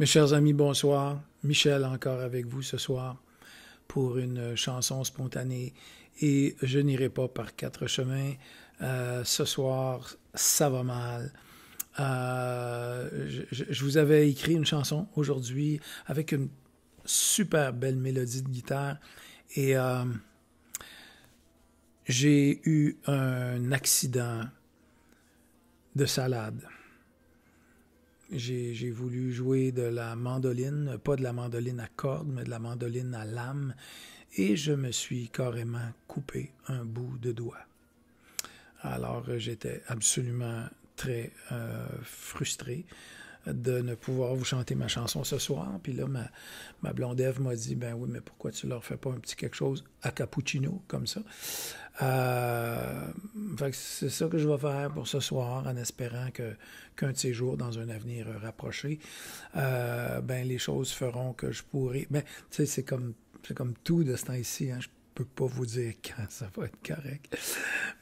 Mes chers amis, bonsoir. Michel encore avec vous ce soir pour une chanson spontanée et je n'irai pas par quatre chemins. Euh, ce soir, ça va mal. Euh, je, vous avais écrit une chanson aujourd'hui avec une super belle mélodie de guitare et euh, j'ai eu un accident de salade j'ai voulu jouer de la mandoline, pas de la mandoline à cordes, mais de la mandoline à lame, et je me suis carrément coupé un bout de doigt. Alors euh, j'étais absolument très euh, frustré de ne pouvoir vous chanter ma chanson ce soir. Puis là, ma, ma blonde Ève m'a dit, ben oui, mais pourquoi tu leur fais pas un petit quelque chose à cappuccino comme ça? Euh, c'est ça que je vais faire pour ce soir en espérant que qu'un de ces jours, dans un avenir rapproché, euh, ben les choses feront que je pourrai. mais ben, tu sais, c'est comme, comme tout de ce temps-ci. Hein? Je peux pas vous dire quand ça va être correct.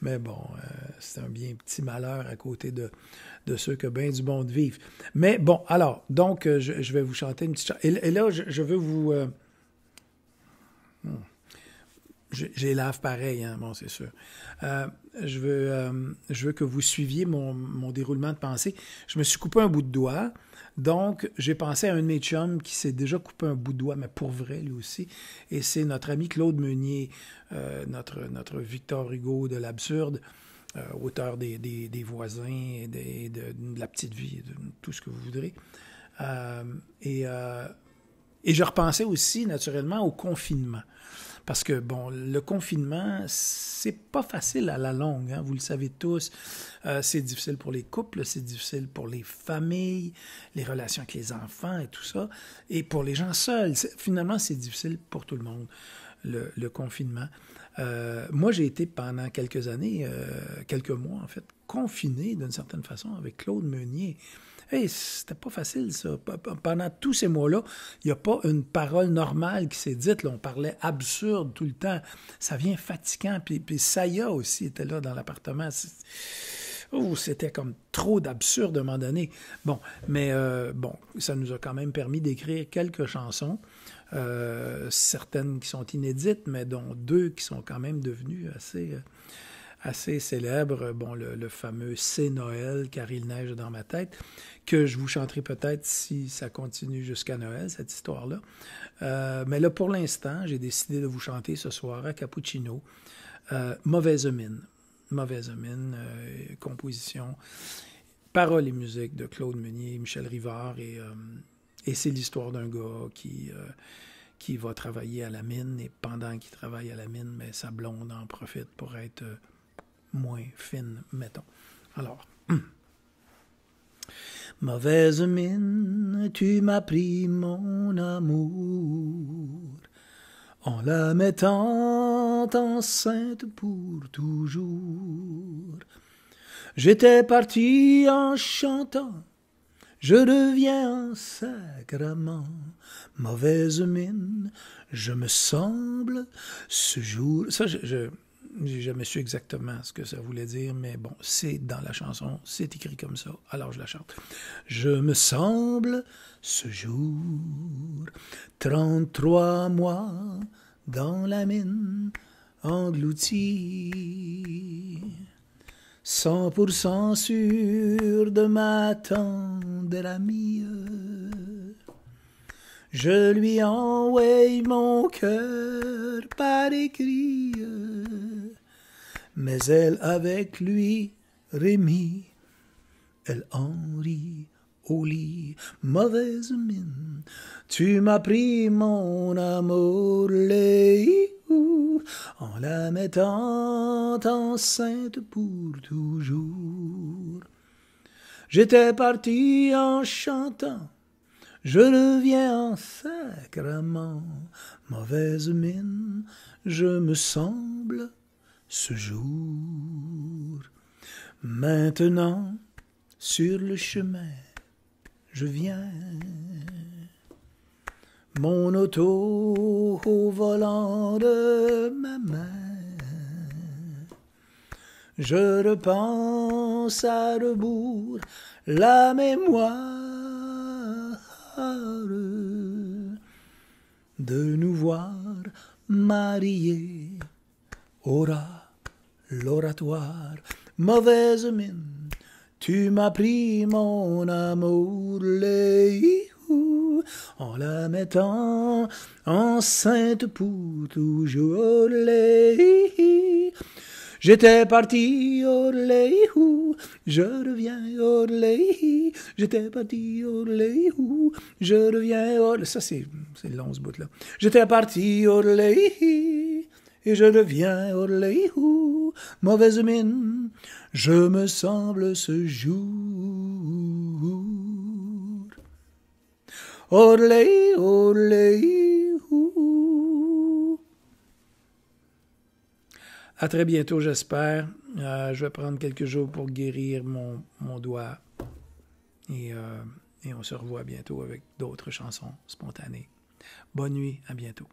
Mais bon, euh, c'est un bien petit malheur à côté de, de ceux que bien du bon de vivre. Mais bon, alors, donc, euh, je, vais vous chanter une petite chanson. Et, là, je, veux vous... Euh, hmm. J'ai lave pareil, hein, bon, c'est sûr. Euh, je, veux, je veux que vous suiviez mon, déroulement de pensée. Je me suis coupé un bout de doigt, donc j'ai pensé à un de mes chums qui s'est déjà coupé un bout de doigt, mais pour vrai lui aussi, et c'est notre ami Claude Meunier, notre, notre Victor Hugo de l'absurde, euh, hauteur des, des, voisins des, de, la petite vie, de, tout ce que vous voudrez. Euh, et, euh, et, je repensais aussi naturellement au confinement. Parce que, bon, le confinement, c'est pas facile à la longue, hein, vous le savez tous. Euh, c'est difficile pour les couples, c'est difficile pour les familles, les relations avec les enfants et tout ça. Et pour les gens seuls, finalement, c'est difficile pour tout le monde le, confinement. Euh, moi, j'ai été pendant quelques années, euh, quelques mois en fait, confiné d'une certaine façon avec Claude Meunier. Hey, c'était pas facile, ça. Pendant tous ces mois-là, il n'y a pas une parole normale qui s'est dite. on parlait absurde tout le temps. Ça vient fatigant. Puis, puis Saya aussi était là dans l'appartement. Oh, c'était comme trop d'absurde à un moment donné. Bon, mais euh, bon, ça nous a quand même permis d'écrire quelques chansons. Euh, certaines qui sont inédites, mais dont deux qui sont quand même devenues assez, euh, assez célèbres. Bon, le, fameux C'est Noël, car il neige dans ma tête, que je vous chanterai peut-être si ça continue jusqu'à Noël, cette histoire-là. Euh, mais là, pour l'instant, j'ai décidé de vous chanter ce soir à Cappuccino Mauvaise mine. Mauvaise mine, composition, paroles et musique de Claude Meunier, Michel Rivard et et c'est l'histoire d'un gars qui, euh, qui va travailler à la mine et pendant qu'il travaille à la mine, sa blonde en profite pour être euh, moins fine, mettons. Alors. Mauvaise mine, tu m'as pris mon amour en la mettant enceinte pour toujours. J'étais parti en chantant je deviens en sacrement, mauvaise mine, je me semble ce jour. Ça, je, je j'ai jamais su exactement ce que ça voulait dire, mais bon, c'est dans la chanson, c'est écrit comme ça, alors je la chante. Je me semble ce jour, 33 mois dans la mine, engloutie. 100% sûr de ma tendre amie. Je lui envoie mon cœur par écrit, mais elle avec lui, Rémi, elle en rit mauvaise mine. Tu m'as pris mon amour, en la mettant enceinte pour toujours. J'étais parti en chantant, je reviens en sacrement, mauvaise mine, je me semble ce jour. Maintenant, sur le chemin, je viens. Mon auto au volant de ma main. Je repense à rebours la mémoire de nous voir mariés. Aura, l'oratoire, mauvaise mine tu m'as pris mon amour, les en la mettant enceinte pour toujours, les J'étais parti, orléhou, oh, je reviens, orléhou, oh, j'étais parti, orléhou, oh, je reviens, orléhou. Ça, c'est, c'est long, ce bout-là. J'étais parti, orléhou, et je reviens, orléhou mauvaise mine, je me semble ce jour. A À très bientôt, j'espère. Euh, je vais prendre quelques jours pour guérir mon, mon doigt. Et, euh, et on se revoit bientôt avec d'autres chansons spontanées. Bonne nuit, à bientôt.